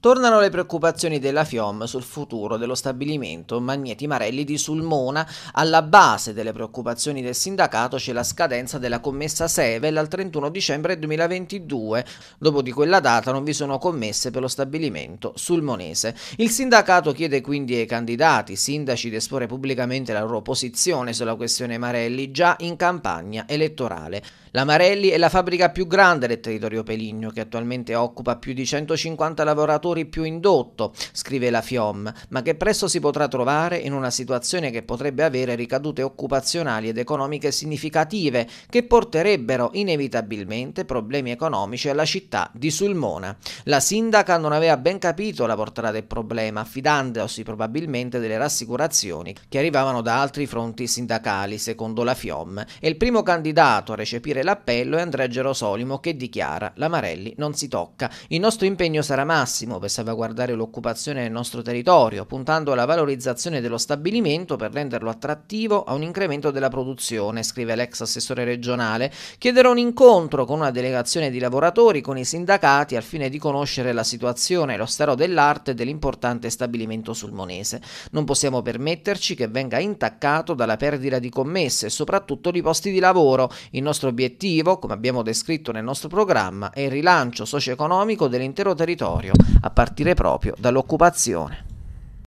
Tornano le preoccupazioni della FIOM sul futuro dello stabilimento Magneti Marelli di Sulmona. Alla base delle preoccupazioni del sindacato c'è la scadenza della commessa Sevel al 31 dicembre 2022. Dopo di quella data non vi sono commesse per lo stabilimento sulmonese. Il sindacato chiede quindi ai candidati, sindaci, di esporre pubblicamente la loro posizione sulla questione Marelli già in campagna elettorale. La Marelli è la fabbrica più grande del territorio peligno che attualmente occupa più di 150 lavoratori consumatori più indotto, scrive la FIOM, ma che presto si potrà trovare in una situazione che potrebbe avere ricadute occupazionali ed economiche significative, che porterebbero inevitabilmente problemi economici alla città di Sulmona. La sindaca non aveva ben capito la portata del problema, affidandosi probabilmente delle rassicurazioni che arrivavano da altri fronti sindacali, secondo la FIOM, e il primo candidato a recepire l'appello è Andrea Gerosolimo che dichiara «La Marelli non si tocca, il nostro impegno sarà massimo, per salvaguardare l'occupazione nel nostro territorio, puntando alla valorizzazione dello stabilimento per renderlo attrattivo a un incremento della produzione, scrive l'ex assessore regionale. Chiederò un incontro con una delegazione di lavoratori, con i sindacati, al fine di conoscere la situazione, e lo stato dell'arte dell'importante stabilimento sulmonese. Non possiamo permetterci che venga intaccato dalla perdita di commesse e soprattutto di posti di lavoro. Il nostro obiettivo, come abbiamo descritto nel nostro programma, è il rilancio socio-economico dell'intero territorio a partire proprio dall'occupazione.